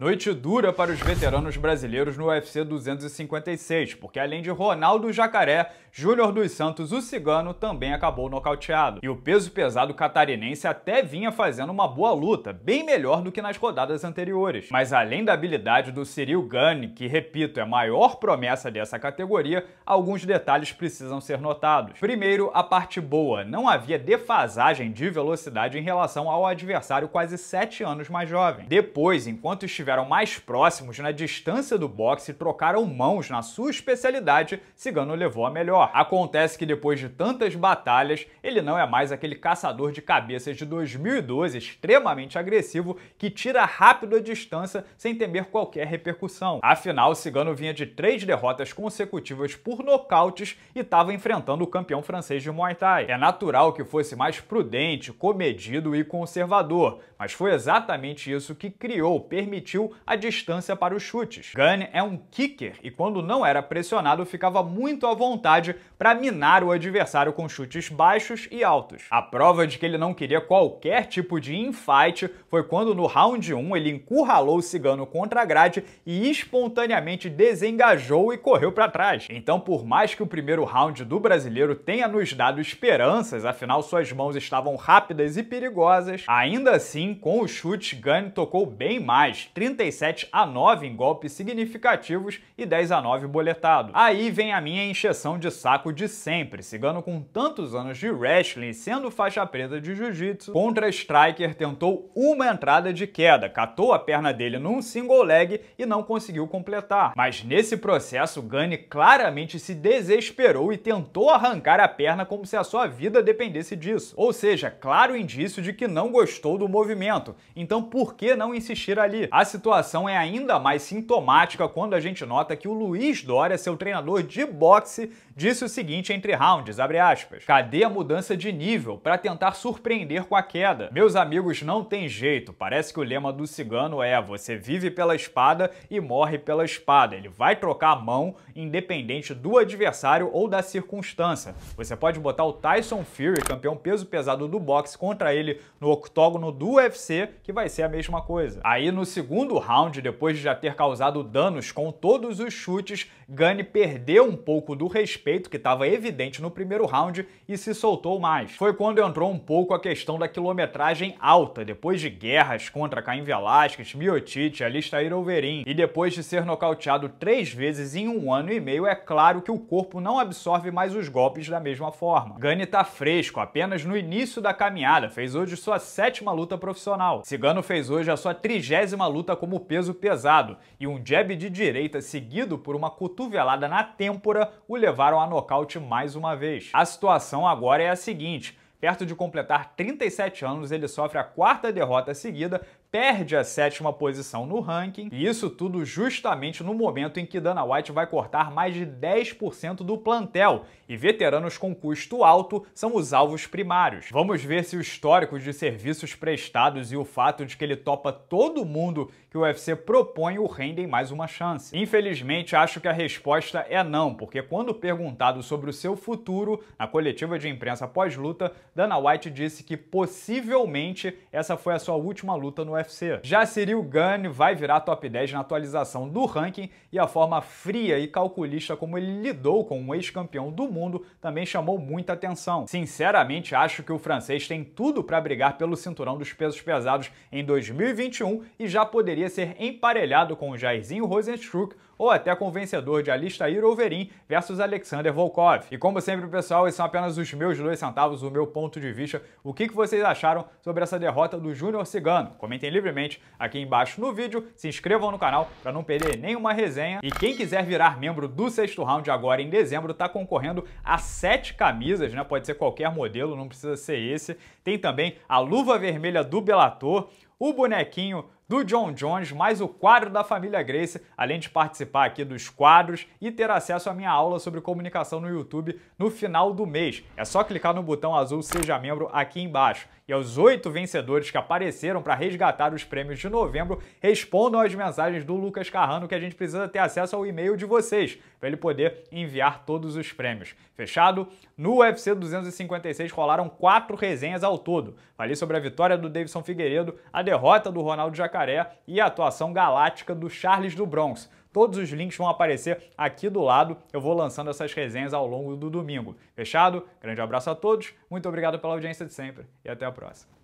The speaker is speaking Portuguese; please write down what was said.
Noite dura para os veteranos brasileiros no UFC 256, porque além de Ronaldo Jacaré, Júnior dos Santos, o cigano, também acabou nocauteado. E o peso pesado catarinense até vinha fazendo uma boa luta, bem melhor do que nas rodadas anteriores. Mas além da habilidade do Cyril Gane, que repito, é a maior promessa dessa categoria, alguns detalhes precisam ser notados. Primeiro, a parte boa, não havia defasagem de velocidade em relação ao adversário quase 7 anos mais jovem. Depois, enquanto estiver estiveram mais próximos na distância do boxe e trocaram mãos na sua especialidade, Cigano levou a melhor. Acontece que depois de tantas batalhas, ele não é mais aquele caçador de cabeças de 2012 extremamente agressivo que tira rápido a distância sem temer qualquer repercussão. Afinal, Cigano vinha de três derrotas consecutivas por nocautes e estava enfrentando o campeão francês de Muay Thai. É natural que fosse mais prudente, comedido e conservador, mas foi exatamente isso que criou, permitiu garantiu a distância para os chutes. Gunn é um kicker e quando não era pressionado ficava muito à vontade para minar o adversário com chutes baixos e altos. A prova de que ele não queria qualquer tipo de infight foi quando no round 1 ele encurralou o cigano contra a grade e espontaneamente desengajou e correu para trás. Então, por mais que o primeiro round do brasileiro tenha nos dado esperanças, afinal suas mãos estavam rápidas e perigosas, ainda assim, com o chute, Gunn tocou bem mais, 30 37 a 9 em golpes significativos e 10 a 9 boletado. Aí vem a minha encheção de saco de sempre, cigano com tantos anos de wrestling, sendo faixa preta de jiu-jitsu, contra Striker tentou uma entrada de queda, catou a perna dele num single leg e não conseguiu completar. Mas nesse processo, Gani claramente se desesperou e tentou arrancar a perna como se a sua vida dependesse disso. Ou seja, claro indício de que não gostou do movimento, então por que não insistir ali? A situação é ainda mais sintomática quando a gente nota que o Luiz Dória, seu treinador de boxe, disse o seguinte entre rounds, abre aspas, cadê a mudança de nível para tentar surpreender com a queda? Meus amigos, não tem jeito, parece que o lema do cigano é você vive pela espada e morre pela espada, ele vai trocar a mão independente do adversário ou da circunstância. Você pode botar o Tyson Fury, campeão peso pesado do boxe, contra ele no octógono do UFC, que vai ser a mesma coisa. Aí no segundo segundo round, depois de já ter causado danos com todos os chutes, Gane perdeu um pouco do respeito que estava evidente no primeiro round e se soltou mais. Foi quando entrou um pouco a questão da quilometragem alta, depois de guerras contra Caim Velasquez, Miotic, Alistair Overeem, e depois de ser nocauteado três vezes em um ano e meio, é claro que o corpo não absorve mais os golpes da mesma forma. Gane tá fresco, apenas no início da caminhada, fez hoje sua sétima luta profissional. Cigano fez hoje a sua trigésima luta luta como peso pesado, e um jab de direita seguido por uma cotovelada na têmpora o levaram a nocaute mais uma vez. A situação agora é a seguinte. Perto de completar 37 anos, ele sofre a quarta derrota seguida perde a sétima posição no ranking, e isso tudo justamente no momento em que Dana White vai cortar mais de 10% do plantel, e veteranos com custo alto são os alvos primários. Vamos ver se o histórico de serviços prestados e o fato de que ele topa todo mundo que o UFC propõe o rendem mais uma chance. Infelizmente, acho que a resposta é não, porque quando perguntado sobre o seu futuro, na coletiva de imprensa pós-luta, Dana White disse que possivelmente essa foi a sua última luta no UFC. Já o Gane vai virar top 10 na atualização do ranking e a forma fria e calculista como ele lidou com um ex-campeão do mundo também chamou muita atenção. Sinceramente, acho que o francês tem tudo para brigar pelo cinturão dos pesos pesados em 2021 e já poderia ser emparelhado com o Jairzinho Rosenstruck ou até com o vencedor de Alistair Overeem versus Alexander Volkov. E como sempre, pessoal, esses são apenas os meus dois centavos, o meu ponto de vista. O que vocês acharam sobre essa derrota do Júnior Cigano? Comentem livremente aqui embaixo no vídeo, se inscrevam no canal para não perder nenhuma resenha. E quem quiser virar membro do sexto round agora em dezembro, está concorrendo a sete camisas, né? Pode ser qualquer modelo, não precisa ser esse. Tem também a luva vermelha do Belator, o bonequinho do John Jones, mais o quadro da família Grace, além de participar aqui dos quadros e ter acesso à minha aula sobre comunicação no YouTube no final do mês. É só clicar no botão azul Seja Membro aqui embaixo e aos oito vencedores que apareceram para resgatar os prêmios de novembro respondam às mensagens do Lucas Carrano que a gente precisa ter acesso ao e-mail de vocês para ele poder enviar todos os prêmios. Fechado? No UFC 256 rolaram quatro resenhas ao todo. Falei sobre a vitória do Davidson Figueiredo, a derrota do Ronaldo Jacaré e a atuação galáctica do Charles do Bronx. Todos os links vão aparecer aqui do lado. Eu vou lançando essas resenhas ao longo do domingo. Fechado? Grande abraço a todos, muito obrigado pela audiência de sempre e até a próxima.